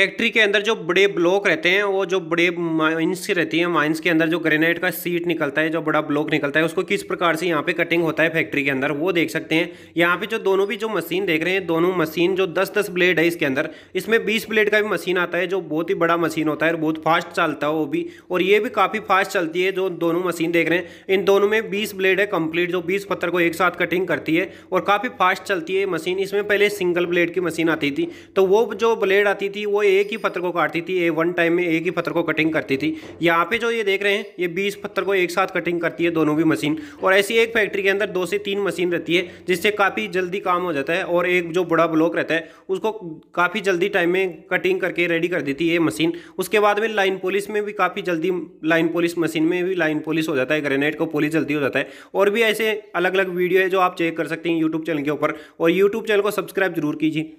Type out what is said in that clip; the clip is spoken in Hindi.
फैक्ट्री के अंदर जो बड़े ब्लॉक रहते हैं वो जो बड़े माइंस की रहती है माइंस के अंदर जो ग्रेनाइट का सीट निकलता है जो बड़ा ब्लॉक निकलता है उसको किस प्रकार से यहाँ पे कटिंग होता है फैक्ट्री के अंदर वो देख सकते हैं यहाँ पे जो दोनों भी जो मशीन देख रहे हैं दोनों मशीन जो दस दस ब्लेड है इसके अंदर इसमें बीस ब्लेड का भी मशीन आता है जो बहुत ही बड़ा मशीन होता है और बहुत फास्ट चलता है वो भी और ये भी काफ़ी फास्ट चलती है जो दोनों मशीन देख रहे हैं इन दोनों में बीस ब्लेड है कंप्लीट जो बीस पत्थर को एक साथ कटिंग करती है और काफ़ी फास्ट चलती है मशीन इसमें पहले सिंगल ब्लेड की मशीन आती थी तो वो जो ब्लेड आती थी वो एक ही पत्थर को काटती थी ए वन टाइम में एक ही पत्थर को कटिंग करती थी यहाँ पे जो ये देख रहे हैं ये बीस पत्थर को एक साथ कटिंग करती है दोनों भी मशीन और ऐसी एक फैक्ट्री के अंदर दो से तीन मशीन रहती है जिससे काफ़ी जल्दी काम हो जाता है और एक जो बड़ा ब्लॉक रहता है उसको काफ़ी जल्दी टाइम में कटिंग करके रेडी कर देती है ये मशीन उसके बाद में लाइन पोलिस में भी काफ़ी जल्दी लाइन पोलिस मशीन में भी लाइन पोलिस हो जाता है ग्रेनेड को पोलिस जल्दी हो जाता है और भी ऐसे अलग अलग वीडियो है जो आप चेक कर सकते हैं यूट्यूब चैनल के ऊपर और यूट्यूब चैनल को सब्सक्राइब जरूर कीजिए